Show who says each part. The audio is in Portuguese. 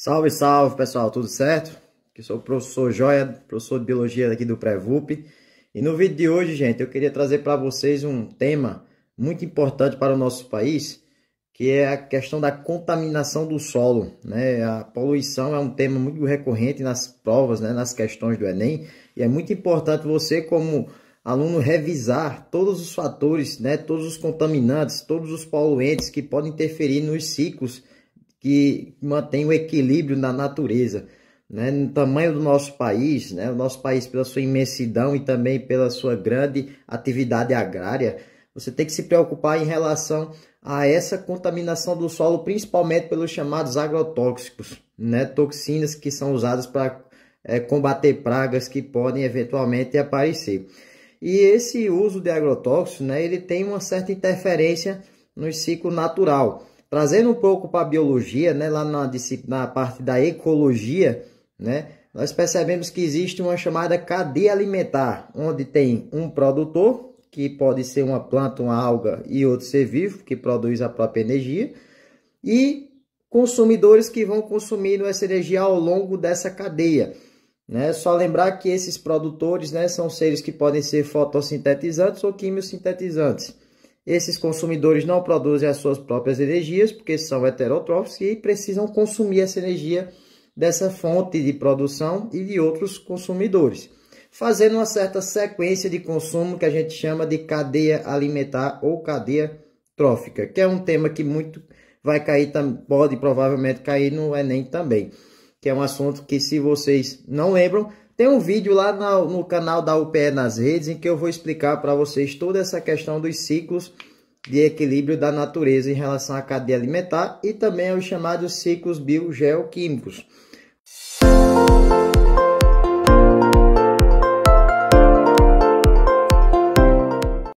Speaker 1: Salve, salve pessoal, tudo certo? Que sou o professor Joia, professor de Biologia aqui do Prevup. E no vídeo de hoje, gente, eu queria trazer para vocês um tema muito importante para o nosso país, que é a questão da contaminação do solo. Né? A poluição é um tema muito recorrente nas provas, né? nas questões do Enem, e é muito importante você, como aluno, revisar todos os fatores, né? todos os contaminantes, todos os poluentes que podem interferir nos ciclos que mantém o equilíbrio na natureza. Né? No tamanho do nosso país, né? o nosso país, pela sua imensidão e também pela sua grande atividade agrária, você tem que se preocupar em relação a essa contaminação do solo, principalmente pelos chamados agrotóxicos, né? toxinas que são usadas para é, combater pragas que podem eventualmente aparecer. E esse uso de agrotóxicos, né, ele tem uma certa interferência no ciclo natural. Trazendo um pouco para a biologia, né, lá na, na parte da ecologia, né, nós percebemos que existe uma chamada cadeia alimentar, onde tem um produtor, que pode ser uma planta, uma alga e outro ser vivo, que produz a própria energia, e consumidores que vão consumindo essa energia ao longo dessa cadeia. Né? Só lembrar que esses produtores né, são seres que podem ser fotossintetizantes ou quimiosintetizantes. Esses consumidores não produzem as suas próprias energias, porque são heterotróficos e precisam consumir essa energia dessa fonte de produção e de outros consumidores, fazendo uma certa sequência de consumo que a gente chama de cadeia alimentar ou cadeia trófica, que é um tema que muito vai cair, pode provavelmente cair no Enem é também, que é um assunto que se vocês não lembram, tem um vídeo lá no, no canal da UPE nas redes em que eu vou explicar para vocês toda essa questão dos ciclos de equilíbrio da natureza em relação à cadeia alimentar e também aos chamados ciclos biogeoquímicos.